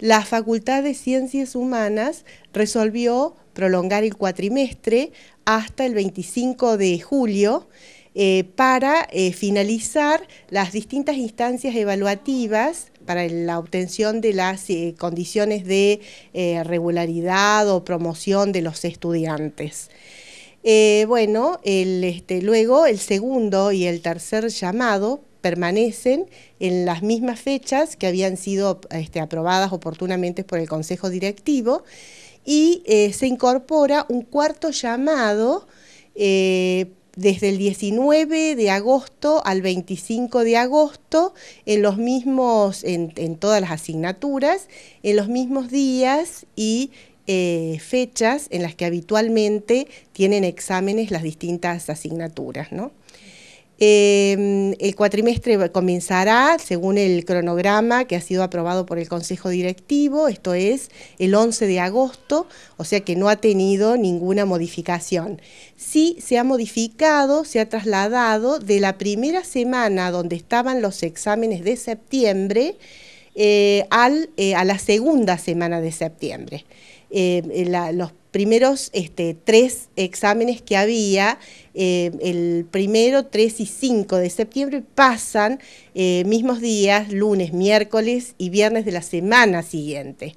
la Facultad de Ciencias Humanas resolvió prolongar el cuatrimestre hasta el 25 de julio eh, para eh, finalizar las distintas instancias evaluativas para la obtención de las eh, condiciones de regularidad o promoción de los estudiantes. bueno, este, luego el segundo y el tercer llamado permanecen en las mismas fechas que habían sido este, aprobadas oportunamente por el Consejo Directivo y eh, se incorpora un cuarto llamado eh, desde el 19 de agosto al 25 de agosto en los mismos, todas las asignaturas, en los mismos días y eh, fechas en las que habitualmente tienen exámenes las distintas asignaturas, ¿no? Em, el cuatrimestre comenzará según el cronograma que ha sido aprobado por el Consejo Directivo, esto es el 11 de agosto, o sea que no ha tenido ninguna modificación. Sí se ha modificado, se ha trasladado de la primera semana donde estaban los exámenes de septiembre eh, al, eh, a la segunda semana de septiembre. Eh, la, los primeros este, tres exámenes que había, eh, el primero, 3 y 5 de septiembre, pasan eh, mismos días, lunes, miércoles y viernes de la semana siguiente.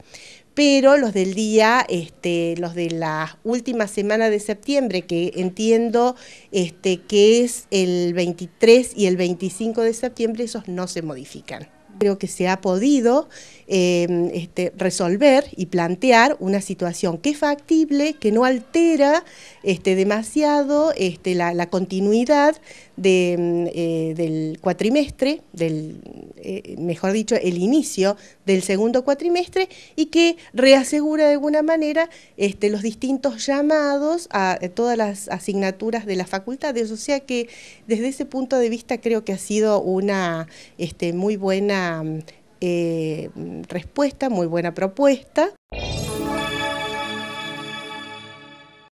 Pero los del día, este, los de la última semana de septiembre, que entiendo este, que es el 23 y el 25 de septiembre, esos no se modifican creo que se ha podido eh, este, resolver y plantear una situación que es factible, que no altera este, demasiado este, la continuidad de, mm, eh, del cuatrimestre, del, eh, mejor dicho, el inicio del segundo cuatrimestre y que reasegura de alguna manera este, los distintos llamados a, eh, todas las asignaturas de las facultades. O sea que desde ese punto de vista creo que ha sido una este, muy buena mm, mm, respuesta, muy buena propuesta.